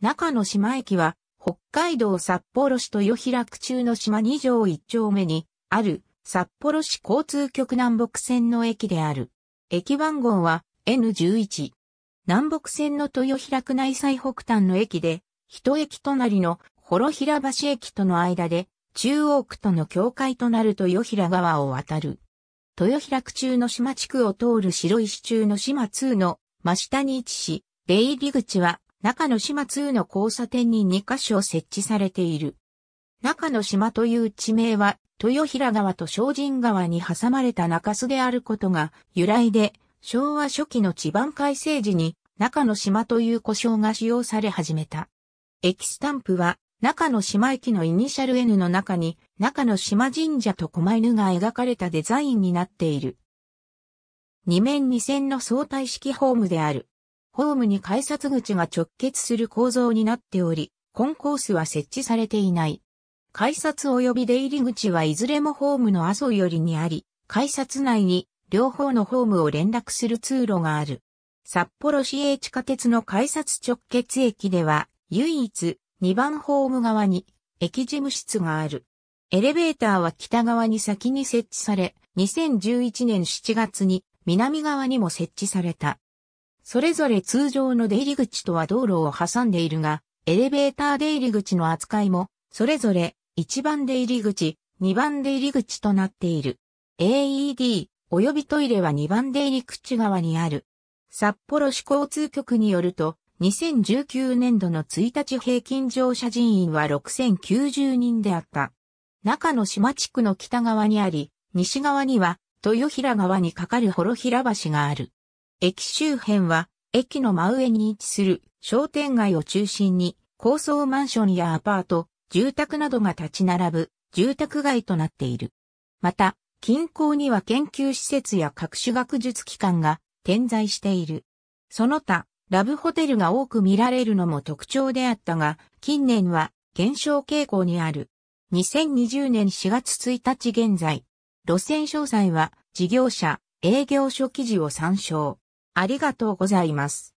中野島駅は、北海道札幌市豊平区中の島2条1丁目に、ある、札幌市交通局南北線の駅である。駅番号は N11。南北線の豊平区内最北端の駅で、一駅隣の幌平橋駅との間で、中央区との境界となる豊平川を渡る。豊平区中の島地区を通る白石中の島2の真下に位置し、出入り口は中之島2の交差点に2カ所設置されている。中之島という地名は、豊平川と精進川に挟まれた中洲であることが由来で、昭和初期の地盤改正時に中之島という呼称が使用され始めた。駅スタンプは、中之島駅のイニシャル N の中に、中之島神社と狛犬が描かれたデザインになっている。二面二線の相対式ホームである。ホームに改札口が直結する構造になっており、コンコースは設置されていない。改札及び出入り口はいずれもホームの阿蘇寄りにあり、改札内に両方のホームを連絡する通路がある。札幌市営地下鉄の改札直結駅では、唯一2番ホーム側に駅事務室がある。エレベーターは北側に先に設置され、2011年7月に南側にも設置された。それぞれ通常の出入り口とは道路を挟んでいるが、エレベーター出入り口の扱いも、それぞれ1番出入り口、2番出入り口となっている。AED 及びトイレは2番出入り口側にある。札幌市交通局によると、2019年度の1日平均乗車人員は6090人であった。中野島地区の北側にあり、西側には豊平川に架かる幌平橋がある。駅周辺は、駅の真上に位置する商店街を中心に、高層マンションやアパート、住宅などが立ち並ぶ住宅街となっている。また、近郊には研究施設や各種学術機関が点在している。その他、ラブホテルが多く見られるのも特徴であったが、近年は減少傾向にある。2020年4月1日現在、路線詳細は事業者、営業所記事を参照。ありがとうございます。